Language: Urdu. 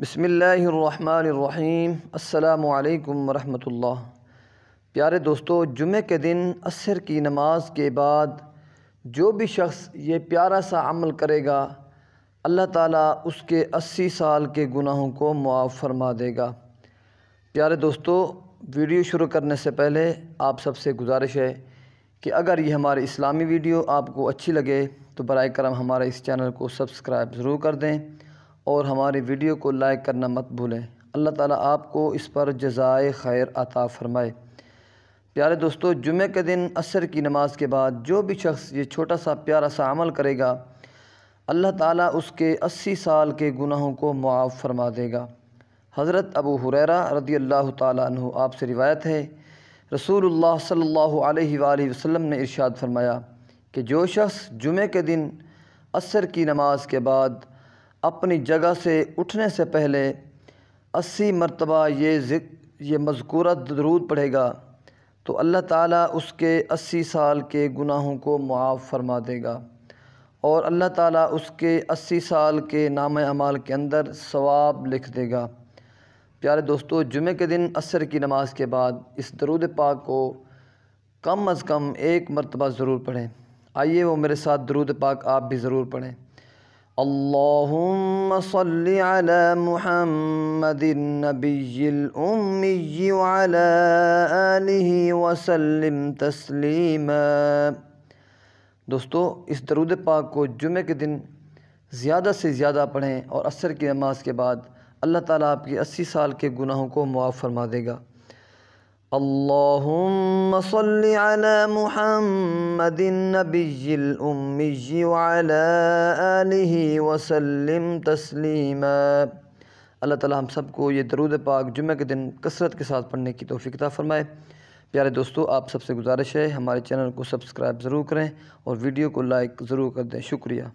بسم اللہ الرحمن الرحیم السلام علیکم ورحمۃ اللہ پیارے دوستو جمعہ کے دن عصر کی نماز کے بعد جو بھی شخص یہ پیارا سا عمل کرے گا اللہ تعالیٰ اس کے اسی سال کے گناہوں کو معاف فرما دے گا پیارے دوستو ویڈیو شروع کرنے سے پہلے آپ سب سے گزارش ہے کہ اگر یہ ہماری اسلامی ویڈیو آپ کو اچھی لگے تو برائے کرم ہمارے اس چینل کو سبسکرائب ضرور کر دیں اور ہماری ویڈیو کو لائک کرنا مت بھولیں اللہ تعالیٰ آپ کو اس پر جزائے خیر عطا فرمائے پیارے دوستو جمعہ کے دن عصر کی نماز کے بعد جو بھی شخص یہ چھوٹا سا پیارا سا عمل کرے گا اللہ تعالیٰ اس کے اسی سال کے گناہوں کو معاف فرما دے گا حضرت ابو حریرہ رضی اللہ تعالیٰ عنہ آپ سے روایت ہے رسول اللہ صلی اللہ علیہ وآلہ وسلم نے ارشاد فرمایا کہ جو شخص جمعہ کے دن عصر کی نماز کے بعد اپنی جگہ سے اٹھنے سے پہلے اسی مرتبہ یہ ذکر یہ مذکورہ درود پڑھے گا تو اللہ تعالیٰ اس کے اسی سال کے گناہوں کو معاف فرما دے گا اور اللہ تعالیٰ اس کے اسی سال کے نام عمال کے اندر ثواب لکھ دے گا پیارے دوستو جمعہ کے دن عصر کی نماز کے بعد اس درود پاک کو کم از کم ایک مرتبہ ضرور پڑھیں آئیے وہ میرے ساتھ درود پاک آپ بھی ضرور پڑھیں محمد وسلم دوستو اس درود پاک کو جمعہ کے دن زیادہ سے زیادہ پڑھیں اور عصر کی نماز کے بعد اللہ تعالیٰ آپ کی اسی سال کے گناہوں کو معاف فرما دے گا محمد وسلم تسلیما اللہ تعالی ہم سب کو یہ درود پاک جمعہ کے دن کثرت کے ساتھ پڑھنے کی توفیق عطا فرمائے پیارے دوستو آپ سب سے گزارش ہے ہمارے چینل کو سبسکرائب ضرور کریں اور ویڈیو کو لائک ضرور کر دیں شکریہ